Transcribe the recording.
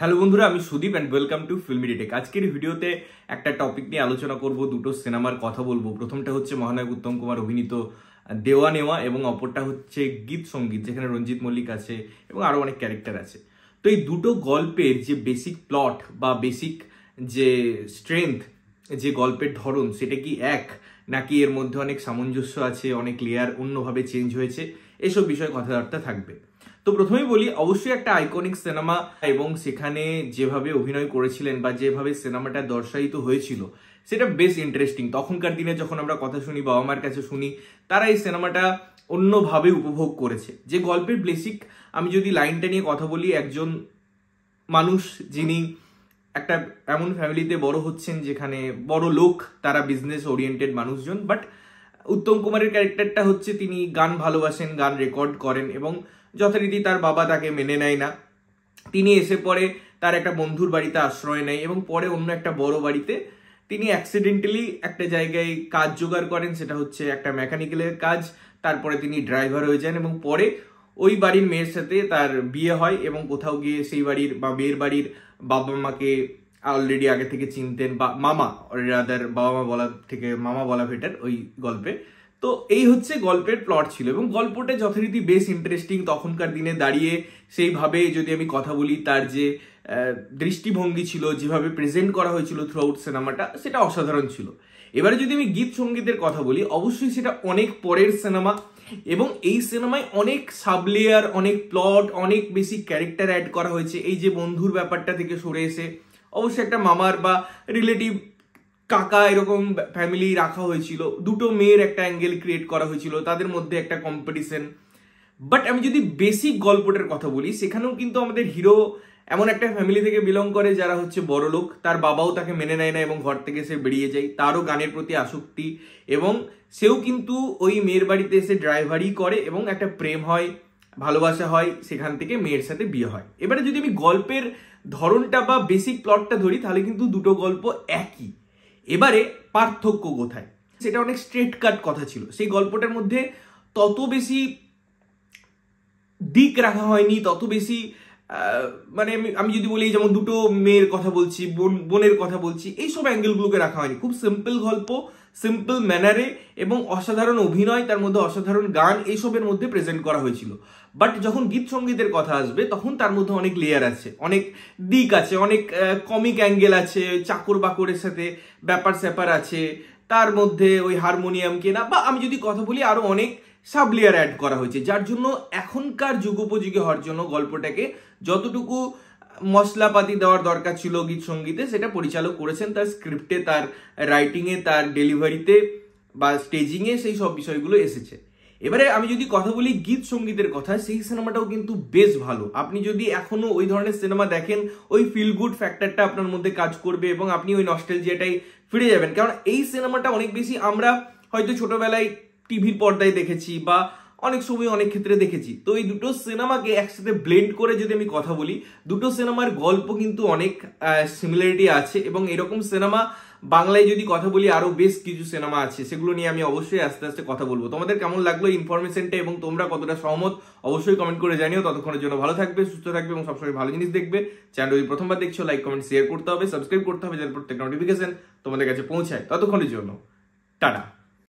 hello বন্ধুরা আমি Sudip and welcome to ফিল্মি ডিটেক আজকের ভিডিওতে একটা টপিক নিয়ে আলোচনা করব দুটো সিনেমার কথা বলবো প্রথমটা হচ্ছে মহানায়ক উত্তম কুমার অভিনীত দেওয়া নেওয়া এবং অপরটা হচ্ছে গীত সঙ্গীত যেখানে রঞ্জিত মল্লিক আছে এবং আরও অনেক ক্যারেক্টার আছে তো এই দুটো গল্পের যে বেসিক প্লট বা বেসিক যে স্ট্রেংথ যে গল্পের ধরন সেটা কি এক নাকি এর মধ্যে অনেক সামঞ্জস্য আছে অনেক লেয়ার অন্যভাবে চেঞ্জ হয়েছে এসব বিষয়ে কথাবার্তা থাকবে তো প্রথমেই বলি অবশ্যই একটা আইকনিক সিনেমা এবং সেখানে যেভাবে অভিনয় করেছিলেন বা যেভাবে সিনেমাটা দর্শায়িত হয়েছিল সেটা বেশ ইন্টারেস্টিং তখনকার দিনে যখন আমরা কথা শুনি বাবা মার কাছে শুনি তারা এই সিনেমাটা অন্যভাবে উপভোগ করেছে যে গল্পের বেসিক আমি যদি লাইনটা নিয়ে কথা বলি একজন মানুষ যিনি একটা এমন ফ্যামিলিতে বড় হচ্ছেন যেখানে বড় লোক তারা বিজনেস ওরিয়েন্টেড মানুষজন বাট উত্তম কুমারের ক্যারেক্টারটা হচ্ছে তিনি গান ভালোবাসেন গান রেকর্ড করেন এবং যথারীতি তার বাবা তাকে মেনে নেয় না তিনি এসে পরে তার একটা বন্ধুর বাড়িতে আশ্রয় নেয় এবং পরে অন্য একটা বড় বাড়িতে তিনি অ্যাক্সিডেন্টালি একটা জায়গায় কাজ জোগাড় করেন সেটা হচ্ছে একটা মেকানিক্যালের কাজ তারপরে তিনি ড্রাইভার হয়ে যান এবং পরে ওই বাড়ির মেয়ের সাথে তার বিয়ে হয় এবং কোথাও গিয়ে সেই বাড়ির বা মেয়ের বাড়ির বাবা মাকে অলরেডি আগে থেকে চিনতেন বা মামা রাদার বাবা মা বলা থেকে মামা বলা ভেটার ওই গল্পে তো এই হচ্ছে গল্পের প্লট ছিল এবং গল্পটা যথারীতি বেশ ইন্টারেস্টিং তখনকার দিনে দাঁড়িয়ে সেইভাবে যদি আমি কথা বলি তার যে দৃষ্টিভঙ্গি ছিল যেভাবে প্রেজেন্ট করা হয়েছিল থ্রু আউট সিনেমাটা সেটা অসাধারণ ছিল এবারে যদি আমি গীত সঙ্গীতের কথা বলি অবশ্যই সেটা অনেক পরের সিনেমা এবং এই সিনেমায় অনেক সাবলেয়ার অনেক প্লট অনেক বেশি ক্যারেক্টার অ্যাড করা হয়েছে এই যে বন্ধুর ব্যাপারটা থেকে সরে এসে অবশ্যই একটা মামার বা রিলেটিভ কাকা এরকম ফ্যামিলি রাখা হয়েছিল দুটো মেয়ের একটা অ্যাঙ্গেল ক্রিয়েট করা হয়েছিল তাদের মধ্যে একটা কম্পিটিশন বাট আমি যদি বেসিক গল্পটার কথা বলি সেখানেও কিন্তু আমাদের হিরো এমন একটা ফ্যামিলি থেকে বিলং করে যারা হচ্ছে বড় লোক তার বাবাও তাকে মেনে নেয় না এবং ঘর থেকে সে বেরিয়ে যায় তারও গানের প্রতি আসক্তি এবং সেও কিন্তু ওই মেয়ের বাড়িতে এসে ড্রাইভারই করে এবং একটা প্রেম হয় ভালোবাসা হয় সেখান থেকে মেয়ের সাথে বিয়ে হয় এবারে যদি আমি গল্পের ধরনটা বা বেসিক প্লটটা ধরি তাহলে কিন্তু দুটো গল্প একই এবারে পার্থক্য কোথায় সেটা অনেক স্ট্রেট কাট কথা ছিল সেই গল্পটার মধ্যে তত বেশি দিক রাখা হয়নি তত বেশি মানে আমি যদি বলি যেমন দুটো মেয়ের কথা বলছি বোন বোনের কথা বলছি এই সব অ্যাঙ্গেলগুলোকে রাখা হয়নি খুব সিম্পল গল্প সিম্পল ম্যানারে এবং অসাধারণ অভিনয় তার মধ্যে অসাধারণ গান এইসবের মধ্যে প্রেজেন্ট করা হয়েছিল বাট যখন গীত সঙ্গীতের কথা আসবে তখন তার মধ্যে অনেক লেয়ার আছে অনেক দিক আছে অনেক কমিক অ্যাঙ্গেল আছে চাকর বাকরের সাথে ব্যাপার স্যাপার আছে তার মধ্যে ওই হারমোনিয়াম কেনা বা আমি যদি কথা বলি আরও অনেক সাব লেয়ার অ্যাড করা হয়েছে যার জন্য এখনকার যুগোপযোগী হওয়ার জন্য গল্পটাকে যতটুকু মশলাপাতি দেওয়ার দরকার ছিল গীত সঙ্গীতে সেটা পরিচালক করেছেন তার স্ক্রিপ্টে তার রাইটিংয়ে তার ডেলিভারিতে বা স্টেজিংয়ে সেই সব বিষয়গুলো এসেছে এবারে আমি যদি কথা বলি গীত সঙ্গীতের কথা সেই সিনেমাটাও কিন্তু বেশ ভালো আপনি যদি এখনও ওই ধরনের সিনেমা দেখেন ওই ফিল গুড ফ্যাক্টরটা আপনার মধ্যে কাজ করবে এবং আপনি ওই নস্টেলজিয়াটাই ফিরে যাবেন কারণ এই সিনেমাটা অনেক বেশি আমরা হয়তো ছোটবেলায় টিভির পর্দায় দেখেছি বা অনেক সময় অনেক ক্ষেত্রে দেখেছি তো এই দুটো সিনেমাকে একসাথে ব্লেন্ড করে যদি আমি কথা বলি দুটো সিনেমার গল্প কিন্তু অনেক সিমিলারিটি আছে এবং এরকম সিনেমা বাংলায় যদি কথা বলি আরও বেশ কিছু সিনেমা আছে সেগুলো নিয়ে আমি অবশ্যই আস্তে আস্তে কথা বলবো তোমাদের কেমন লাগলো ইনফরমেশনটা এবং তোমরা কতটা সহমত অবশ্যই কমেন্ট করে জানিও ততক্ষণের জন্য ভালো থাকবে সুস্থ থাকবে এবং সবসময় ভালো জিনিস দেখবে চ্যানেল যদি প্রথমবার দেখছো লাইক কমেন্ট শেয়ার করতে হবে সাবস্ক্রাইব করতে হবে যাতে প্রত্যেক নোটিফিকেশন তোমাদের কাছে পৌঁছায় ততক্ষণের জন্য টাটা